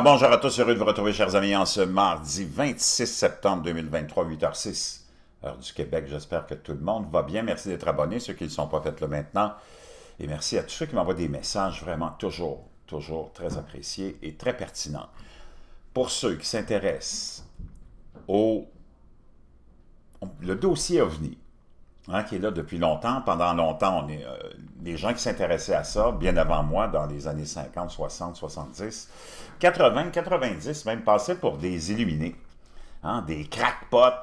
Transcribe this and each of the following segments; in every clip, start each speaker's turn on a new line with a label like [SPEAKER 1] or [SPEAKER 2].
[SPEAKER 1] bonjour à tous, heureux de vous retrouver chers amis en ce mardi 26 septembre 2023, 8h06, heure du Québec. J'espère que tout le monde va bien. Merci d'être abonné, ceux qui ne sont pas faits là maintenant. Et merci à tous ceux qui m'envoient des messages, vraiment toujours, toujours très appréciés et très pertinents. Pour ceux qui s'intéressent au le dossier OVNI, Hein, qui est là depuis longtemps. Pendant longtemps, on est, euh, les gens qui s'intéressaient à ça, bien avant moi, dans les années 50, 60, 70, 80, 90, même, passaient pour des illuminés, hein, des crackpots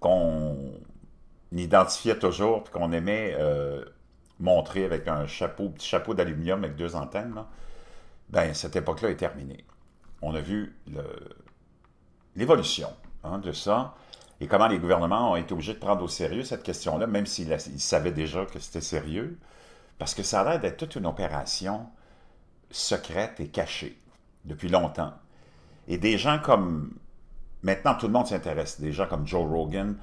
[SPEAKER 1] qu'on identifiait toujours puis qu'on aimait euh, montrer avec un chapeau, petit chapeau d'aluminium avec deux antennes. Ben, cette époque-là est terminée. On a vu l'évolution hein, de ça et comment les gouvernements ont été obligés de prendre au sérieux cette question-là, même s'ils savaient déjà que c'était sérieux, parce que ça a l'air d'être toute une opération secrète et cachée depuis longtemps. Et des gens comme... Maintenant, tout le monde s'intéresse. Des gens comme Joe Rogan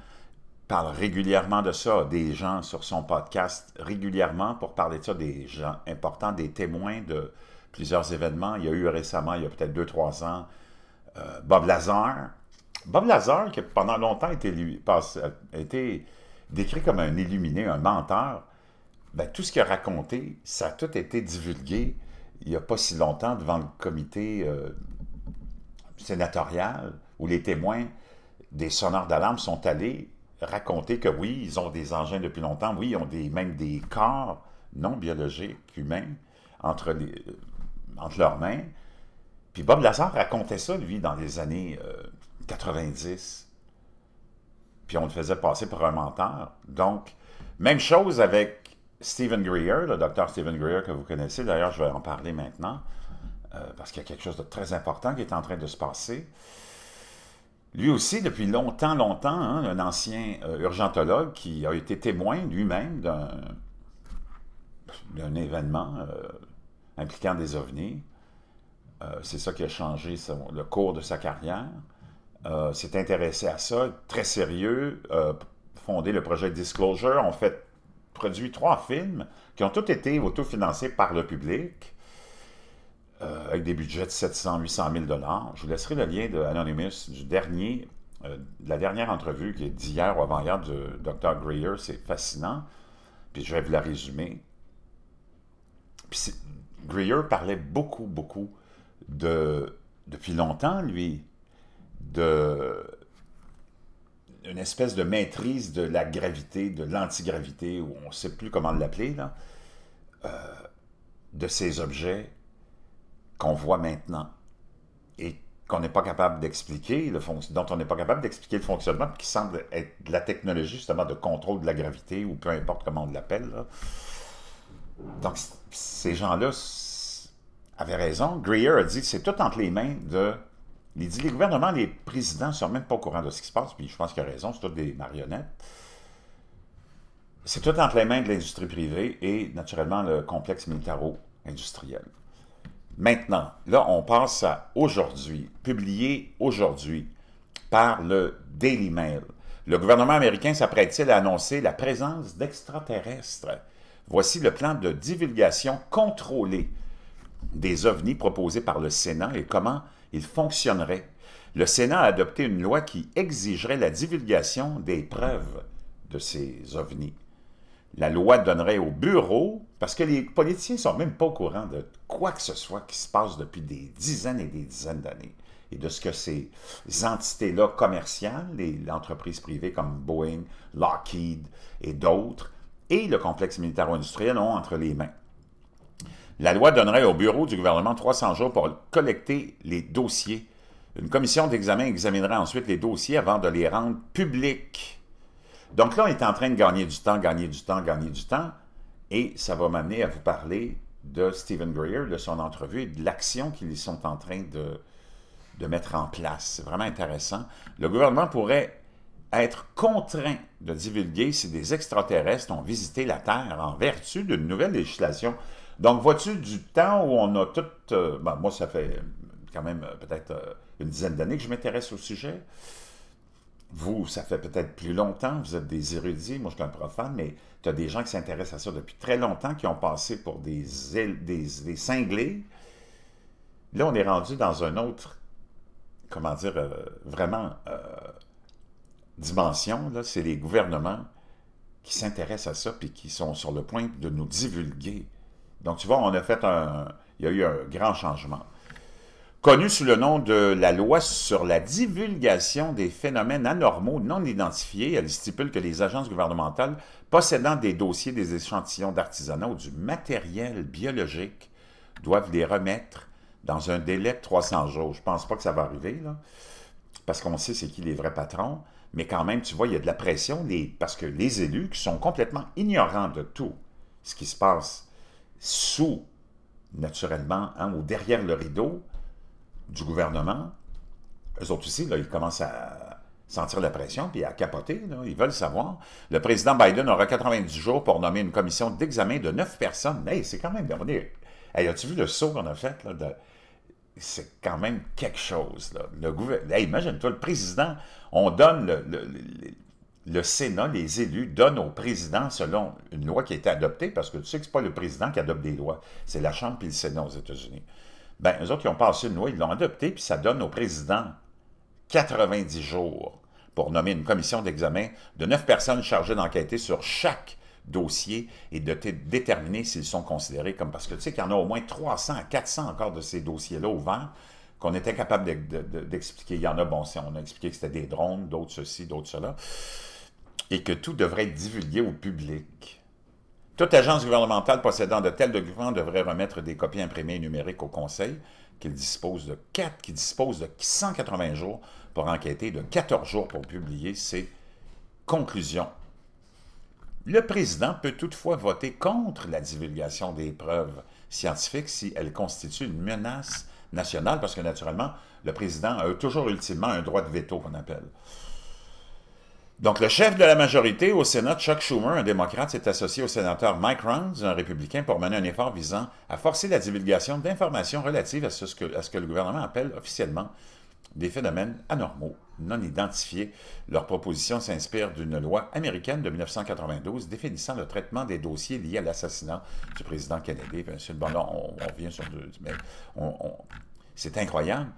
[SPEAKER 1] parlent régulièrement de ça, des gens sur son podcast régulièrement pour parler de ça, des gens importants, des témoins de plusieurs événements. Il y a eu récemment, il y a peut-être deux trois ans, euh, Bob Lazar, Bob Lazar, qui pendant longtemps a été, décrit comme un illuminé, un menteur, ben, tout ce qu'il a raconté, ça a tout été divulgué il n'y a pas si longtemps devant le comité euh, sénatorial où les témoins des sonneurs d'alarme sont allés raconter que oui, ils ont des engins depuis longtemps, oui, ils ont des, même des corps non biologiques humains entre, euh, leurs mains. Puis Bob Lazar racontait ça, lui, dans les années, euh, 90. Puis on le faisait passer pour un menteur. Donc, même chose avec Stephen Greer, le docteur Stephen Greer que vous connaissez. D'ailleurs, je vais en parler maintenant euh, parce qu'il y a quelque chose de très important qui est en train de se passer. Lui aussi, depuis longtemps, longtemps, hein, un ancien euh, urgentologue qui a été témoin lui-même d'un événement euh, impliquant des ovnis. c'est ça qui a changé le cours de sa carrière. Euh, s'est intéressé à ça, très sérieux, euh, fondé le projet Disclosure, ont fait produit trois films qui ont tous été autofinancés par le public, euh, avec des budgets de 700, 800 000 dollars. Je vous laisserai le lien de Anonymous du dernier, de la dernière entrevue qui est d'hier ou avant-hier de Dr. Greer. C'est fascinant. Puis je vais vous la résumer. Puis Greer parlait beaucoup, beaucoup de depuis longtemps, lui, de une espèce de maîtrise de la gravité, de l'antigravité, ou on ne sait plus comment l'appeler, euh, de ces objets qu'on voit maintenant et qu'on n'est pas capable d'expliquer, dont on n'est pas capable d'expliquer le fonctionnement, qui semble être de la technologie justement de contrôle de la gravité, ou peu importe comment on l'appelle. Donc, ces gens-là avaient raison. Greer a dit c'est tout entre les mains de il dit les gouvernements, les présidents ne sont même pas au courant de ce qui se passe, puis je pense qu'il a raison, c'est toutes des marionnettes. C'est tout entre les mains de l'industrie privée et naturellement le complexe militaro-industriel. Maintenant, là, on passe à aujourd'hui, publié aujourd'hui par le Daily Mail. Le gouvernement américain s'apprête-t-il à annoncer la présence d'extraterrestres? Voici le plan de divulgation contrôlée des ovnis proposé par le Sénat et comment il fonctionnerait. Le Sénat a adopté une loi qui exigerait la divulgation des preuves de ces ovnis. La loi donnerait au bureau, parce que les politiciens ne sont même pas au courant de quoi que ce soit qui se passe depuis des dizaines et des dizaines d'années, et de ce que ces entités-là commerciales, les entreprises privées comme Boeing, Lockheed et d'autres, et le complexe militaro-industriel ont entre les mains. La loi donnerait au bureau du gouvernement 300 jours pour collecter les dossiers. Une commission d'examen examinerait ensuite les dossiers avant de les rendre publics. Donc là, on est en train de gagner du temps, gagner du temps, gagner du temps. Et ça va m'amener à vous parler de Stephen Greer, de son entrevue et de l'action qu'ils sont en train de, de mettre en place. C'est vraiment intéressant. Le gouvernement pourrait être contraint de divulguer si des extraterrestres ont visité la Terre en vertu d'une nouvelle législation donc, vois-tu, du temps où on a tout... Euh, moi, ça fait quand même euh, peut-être euh, une dizaine d'années que je m'intéresse au sujet. Vous, ça fait peut-être plus longtemps, vous êtes des érudits, moi je suis un profane, mais tu as des gens qui s'intéressent à ça depuis très longtemps, qui ont passé pour des, des, cinglés. Là, on est rendu dans un autre, comment dire, vraiment dimension. C'est les gouvernements qui s'intéressent à ça puis qui sont sur le point de nous divulguer donc, tu vois, on a fait un. Il y a eu un grand changement. Connu sous le nom de la loi sur la divulgation des phénomènes anormaux non identifiés, elle stipule que les agences gouvernementales possédant des dossiers des échantillons d'artisanat ou du matériel biologique doivent les remettre dans un délai de 300 jours. Je pense pas que ça va arriver, là, parce qu'on sait c'est qui les vrais patrons, mais quand même, tu vois, il y a de la pression parce que les élus qui sont complètement ignorants de tout ce qui se passe sous, naturellement, hein, ou derrière le rideau du gouvernement, eux autres aussi, là, ils commencent à sentir la pression puis à capoter. ils veulent savoir. Le président Biden aura 90 jours pour nommer une commission d'examen de neuf personnes. Hey, c'est quand même... Hey, as-tu vu le saut qu'on a fait? Là, C'est quand même quelque chose. Le gouvernement... imagine-toi, le président, on donne le le Sénat, les élus, donnent au président, selon une loi qui a été adoptée, parce que tu sais que ce n'est pas le président qui adopte des lois, c'est la Chambre et le Sénat aux États-Unis. Bien, eux autres, ils ont passé une loi, ils l'ont adoptée, puis ça donne au président 90 jours pour nommer une commission d'examen de neuf personnes chargées d'enquêter sur chaque dossier et de déterminer s'ils sont considérés comme... Parce que tu sais qu'il y en a au moins 300 à 400 encore de ces dossiers-là vent qu'on était capable d'expliquer. Il y en a, bon, on a expliqué que c'était des drones, d'autres ceci, d'autres cela et que tout devrait être divulgué au public. Toute agence gouvernementale possédant de tels documents devrait remettre des copies imprimées et numériques au Conseil, qui dispose de 4, de 180 jours pour enquêter, de 14 jours pour publier ses conclusions. Le président peut toutefois voter contre la divulgation des preuves scientifiques si elles constituent une menace nationale, parce que naturellement, le président a toujours ultimement un droit de veto qu'on appelle. Donc, le chef de la majorité au Sénat, Chuck Schumer, un démocrate, s'est associé au sénateur Mike Rounds, un républicain, pour mener un effort visant à forcer la divulgation d'informations relatives à ce, que, le gouvernement appelle officiellement des phénomènes anormaux, non identifiés. Leur proposition s'inspire d'une loi américaine de 1992 définissant le traitement des dossiers liés à l'assassinat du président Kennedy. bon, là, on, sur deux, c'est incroyable.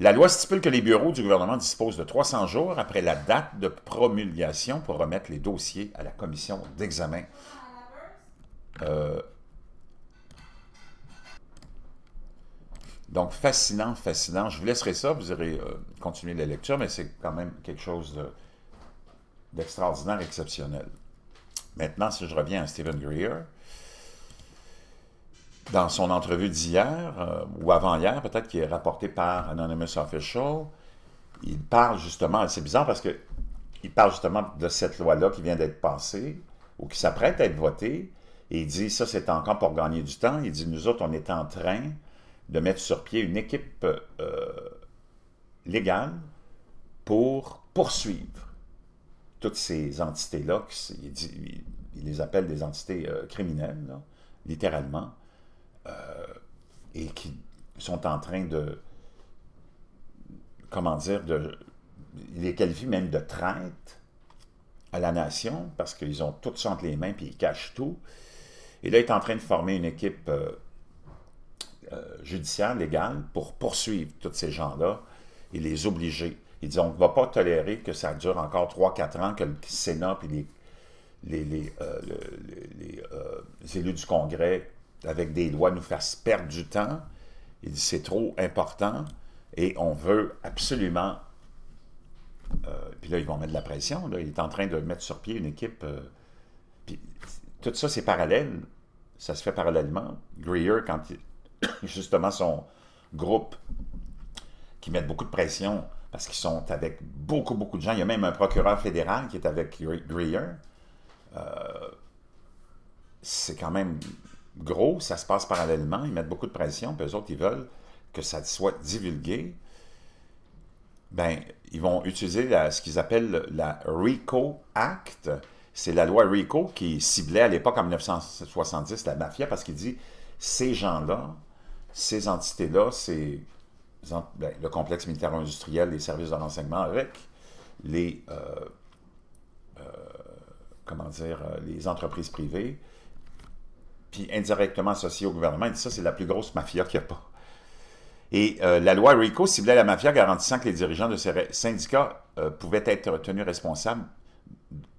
[SPEAKER 1] La loi stipule que les bureaux du gouvernement disposent de 300 jours après la date de promulgation pour remettre les dossiers à la commission d'examen. Euh, donc, fascinant, fascinant. Je vous laisserai ça, vous irez euh, continuer la lecture, mais c'est quand même quelque chose d'extraordinaire, exceptionnel. Maintenant, si je reviens à Stephen Greer, dans son entrevue d'hier, euh, ou avant-hier, peut-être, qui est rapportée par Anonymous Official, il parle justement, c'est bizarre parce que il parle justement de cette loi-là qui vient d'être passée, ou qui s'apprête à être votée, et il dit, ça c'est encore pour gagner du temps, il dit, nous autres, on est en train de mettre sur pied une équipe euh, légale pour poursuivre toutes ces entités-là, il, les appelle des entités euh, criminelles, littéralement, euh, et qui sont en train de, comment dire, de, les qualifier même de traite à la nation parce qu'ils ont tout ça entre les mains puis ils cachent tout. Et là, il est en train de former une équipe euh, euh, judiciaire, légale, pour poursuivre tous ces gens-là et les obliger. Ils disent on ne va pas tolérer que ça dure encore 3-4 ans, que le Sénat et les, les, les élus du Congrès avec des lois nous fasse perdre du temps. Il dit c'est trop important et on veut absolument. Euh, puis là, ils vont mettre de la pression. Il est en train de mettre sur pied une équipe. Euh, tout ça, c'est parallèle. Ça se fait parallèlement. Greer, quand justement son groupe qui met beaucoup de pression parce qu'ils sont avec beaucoup, beaucoup de gens. Il y a même un procureur fédéral qui est avec Greer. Euh, c'est quand même gros, ça se passe parallèlement, ils mettent beaucoup de pression, puis eux autres, ils veulent que ça soit divulgué. Ben, ils vont utiliser ce qu'ils appellent la RICO Act. C'est la loi RICO qui ciblait à l'époque, en 1970, la mafia, parce qu'il dit ces gens-là, ces entités-là, c'est ben, le complexe militaro-industriel, les services de renseignement avec les, euh, euh, comment dire, euh, les entreprises privées, puis indirectement associé au gouvernement. et ça, c'est la plus grosse mafia qu'il n'y a pas. Et euh, la loi RICO ciblait la mafia garantissant que les dirigeants de ces syndicats euh, pouvaient être tenus responsables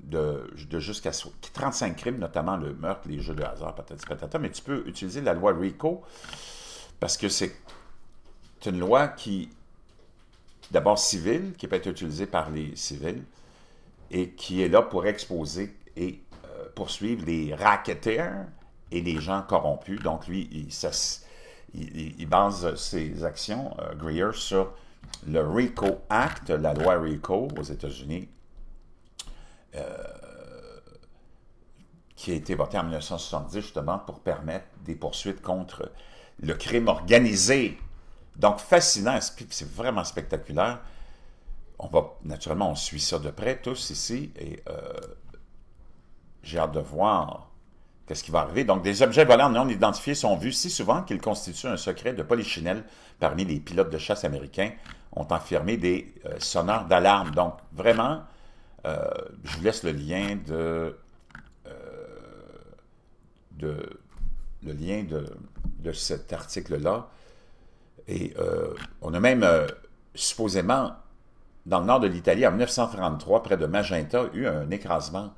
[SPEAKER 1] de, de jusqu'à 35 crimes, notamment le meurtre, les jeux de hasard, patati patata. Mais tu peux utiliser la loi RICO parce que c'est une loi qui, d'abord civile, qui peut être utilisée par les civils et qui est là pour exposer et euh, poursuivre les racketeurs et les gens corrompus. Donc, lui, il, il, base ses actions, euh, Greer, sur le RICO Act, la loi RICO aux États-Unis, euh, qui a été votée en 1970 justement pour permettre des poursuites contre le crime organisé. Donc, fascinant, c'est vraiment spectaculaire. On va, naturellement, on suit ça de près tous ici, et euh, j'ai hâte de voir Qu'est-ce qui va arriver? Donc, des objets volants non identifiés sont vus si souvent qu'ils constituent un secret de polichinelle parmi les pilotes de chasse américains, ont affirmé des euh, sonneurs d'alarme. Donc, vraiment, euh, je vous laisse le lien de... Euh, de le lien de, de cet article-là. Et on a même, supposément, dans le nord de l'Italie, en 1933, près de Magenta, eu un écrasement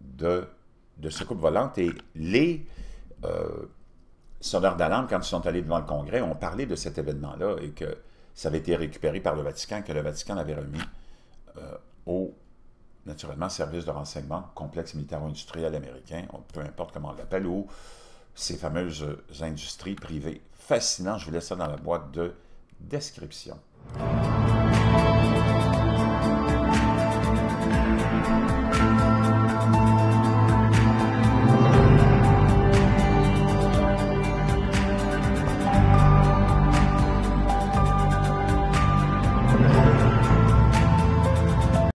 [SPEAKER 1] de de secoupe volante et les euh, sonneurs d'alarme, quand ils sont allés devant le Congrès, ont parlé de cet événement-là et que ça avait été récupéré par le Vatican, que le Vatican l'avait remis euh, au, naturellement, service de renseignement complexe militaro-industriel américain, peu importe comment on l'appelle, ou ces fameuses euh, industries privées. Fascinant, je vous laisse ça dans la boîte de description.